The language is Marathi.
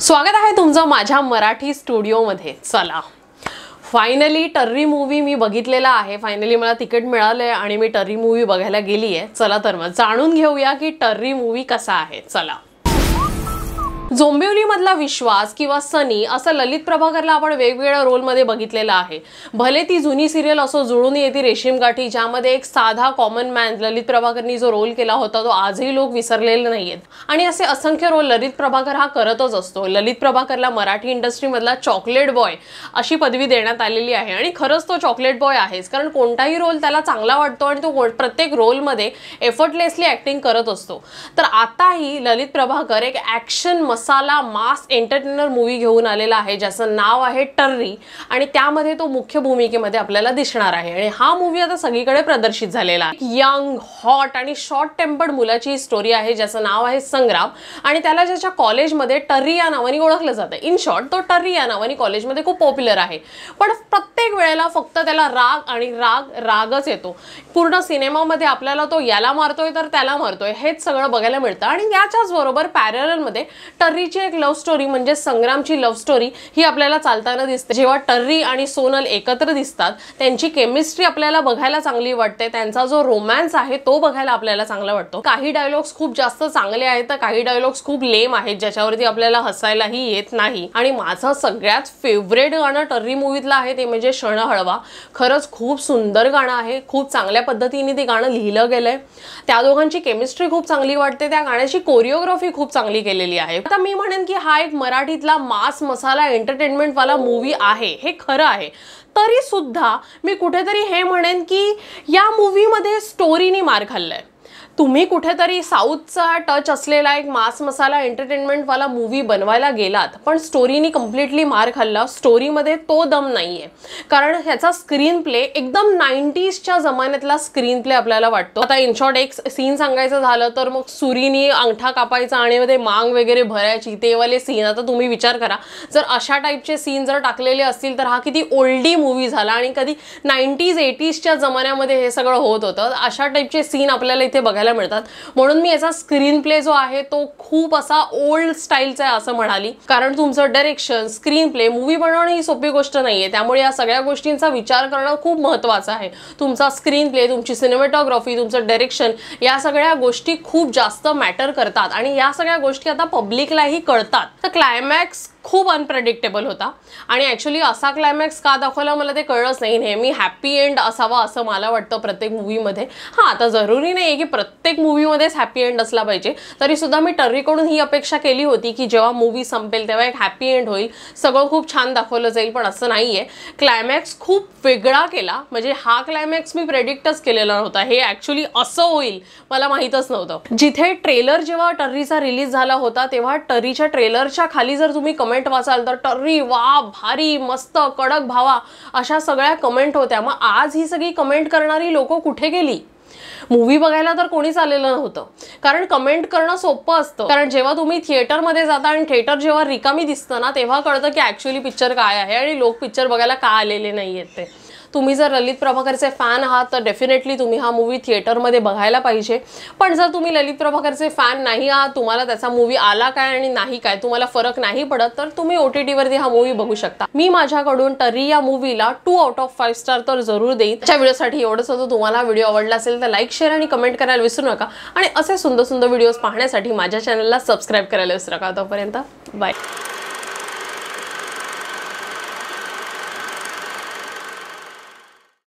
स्वागत आहे तुमचं माझ्या मराठी स्टुडिओमध्ये चला फायनली टर्री मूवी मी बघितलेला आहे फायनली मला तिकीट मिळालं आहे आणि मी टर्री मूवी बघायला गेली आहे चला तर मग जाणून घेऊया की टर्री मूवी कसा आहे चला झोंबिवलीमधला विश्वास किंवा सनी असं ललित प्रभाकरला आपण वेगवेगळ्या रोलमध्ये बघितलेला आहे भले ती जुनी सिरियल असो जुळून येते रेशीम गाठी ज्यामध्ये एक साधा कॉमन मॅन ललित प्रभाकरनी जो रोल केला होता तो आजही लोक विसरलेले नाहीयेत आणि असे असंख्य रोल ललित प्रभाकर हा करतच असतो ललित प्रभाकरला मराठी इंडस्ट्रीमधला चॉकलेट बॉय अशी पदवी देण्यात आलेली आहे आणि खरंच तो चॉकलेट बॉय आहेच कारण कोणताही रोल त्याला चांगला वाटतो आणि तो प्रत्येक रोलमध्ये एफर्टलेसली ॲक्टिंग करत असतो तर आताही ललित प्रभाकर एक ॲक्शन मस्त मसाला मास एंटरटेनर मूवी घेऊन आलेला आहे ज्याचं नाव आहे टर्री आणि त्यामध्ये तो मुख्य भूमिकेमध्ये आपल्याला दिसणार आहे आणि हा मूवी आता सगळीकडे प्रदर्शित झालेला आहे यंग हॉट आणि शॉर्ट टेम्पर्ड मुलाची ही स्टोरी आहे ज्याचं नाव आहे संग्राम आणि त्याला ज्याच्या कॉलेजमध्ये टर्री या नावाने ओळखलं जातं इन शॉर्ट तो टर्री या नावाने कॉलेजमध्ये खूप पॉप्युलर आहे पण प्रत्येक वेळेला फक्त त्याला राग आणि राग रागच येतो पूर्ण सिनेमामध्ये आपल्याला तो याला मारतोय तर त्याला मारतोय हेच सगळं बघायला मिळतं आणि याच्याच बरोबर पॅरलमध्ये टर्री टर्रीची एक लव्ह स्टोरी म्हणजे संग्रामची लव्ह स्टोरी ही आपल्याला चालताना दिसते जेव्हा टर्री आणि सोनल एकत्र दिसतात त्यांची केमिस्ट्री आपल्याला बघायला चांगली वाटते त्यांचा जो रोमॅन्स आहे तो बघायला आपल्याला चांगला वाटतो काही डायलॉग्स खूप जास्त चांगले आहेत तर काही डायलॉग्स खूप लेम आहेत ज्याच्यावरती आपल्याला हसायलाही येत नाही आणि माझं सगळ्यात फेवरेट गाणं टर्री मूवीतलं आहे ते म्हणजे क्षण हळवा खरंच खूप सुंदर गाणं आहे खूप चांगल्या पद्धतीने ते गाणं लिहिलं गेलंय त्या दोघांची केमिस्ट्री खूप चांगली वाटते त्या गाण्याची कोरिओग्राफी खूप चांगली केलेली आहे मी म्हणेन की हा एक मराठीतला मास मसाला वाला मूवी आहे हे खरं आहे तरी तरीसुद्धा मी कुठेतरी हे म्हणेन की या मूवीमध्ये स्टोरीने मार खाल्ला तुम्ही कुठेतरी साऊथचा टच असलेला एक मास मसाला एंटरटेनमेंटवाला मूवी बनवायला गेलात पण स्टोरीनी कम्प्लिटली मार खाल्ला स्टोरीमध्ये तो दम नाही आहे कारण ह्याचा स्क्रीन प्ले एकदम नाईन्टीजच्या जमान्यातला स्क्रीन प्ले आपल्याला वाटतो आता इन शॉर्ट एक सीन सांगायचं झालं तर मग सुरीनी अंगठा कापायचा आणि मध्ये मांग वगैरे भरायची तेवाले सीन आता तुम्ही विचार करा जर अशा टाईपचे सीन जर टाकलेले असतील तर हा किती ओल्डी मूवी झाला आणि कधी नाईन्टीज एटीजच्या जमान्यामध्ये हे सगळं होत होतं अशा टाईपचे सीन आपल्याला इथे बघायला बघायला मिळतात म्हणून मी याचा स्क्रीन प्ले जो आहे तो खूप असा ओल्ड स्टाईलचा आहे कारण तुमचं डायरेक्शन स्क्रीन प्ले मूवी बनवणं ही सोपी गोष्ट नाहीये त्यामुळे या सगळ्या गोष्टींचा विचार करना खूब महत्वाचार है तुम्हारा स्क्रीन प्ले तुमची सीनेमेटोग्राफी तुमचं डायरेक्शन या सगळ्या गोष्टी खूप जास्त मैटर करता आणि या सगळ्या गोष्टी आता पब्लिकलाही कळतात क्लाइमैक्स खूप अनप्रेडिक्टेबल होता आणि ॲक्च्युली असा क्लायमॅक्स का दाखवला मला ते कळलंच नाही नेहमी हॅपी एंड असावा असं मला वाटतं प्रत्येक मूवीमध्ये हां आता जरुरी नाही आहे की प्रत्येक मूवीमध्येच हॅपी एंड असला पाहिजे तरीसुद्धा मी टर्रीकडून ही अपेक्षा केली होती की जेव्हा मूवी संपेल तेव्हा एक हॅपी एंड होईल सगळं खूप छान दाखवलं जाईल पण असं नाही आहे क्लायमॅक्स खूप वेगळा केला म्हणजे हा क्लायमॅक्स मी प्रेडिक्टच केलेला नव्हता हे ॲक्च्युली असं होईल मला माहीतच नव्हतं जिथे ट्रेलर जेव्हा टर्रीचा रिलीज झाला होता तेव्हा टर्रीच्या ट्रेलरच्या खाली जर तुम्ही कमेंट कमेंट वाचाल तर टर्री वा भारी मस्त कडक भावा अशा सगळ्या कमेंट होत्या मग आज ही सगळी कमेंट करणारी लोक कुठे गेली मूवी बघायला तर कोणीच आलेलं नव्हतं कारण कमेंट करणं सोपं असतं कारण जेव्हा तुम्ही थिएटरमध्ये जाता आणि थिएटर जेव्हा रिकामी दिसतं ना तेव्हा कळतं की ॲक्च्युली पिक्चर काय आहे आणि लोक पिक्चर बघायला का आलेले नाही आहेत ते तुम्ही जर ललित प्रभाकरचे फॅन आहात तर डेफिनेटली तुम्ही हा मूवी थिएटरमध्ये बघायला पाहिजे पण जर तुम्ही ललित प्रभाकरचे फॅन नाही आहात तुम्हाला त्याचा मूवी आला काय आणि नाही काय तुम्हाला फरक नाही पडत तर तुम्ही ओ टी टीवरती हा मूवी बघू शकता मी माझ्याकडून टरी या मूवीला two out of five star तर जरूर देईन त्या व्हिडिओसाठी एवढंच होतं तुम्हाला व्हिडिओ आवडला असेल तर लाईक शेअर आणि कमेंट करायला विसरू नका आणि असे सुंदर सुंदर व्हिडिओज पाहण्यासाठी माझ्या चॅनलला सबस्क्राईब करायला विसरू नका तोपर्यंत बाय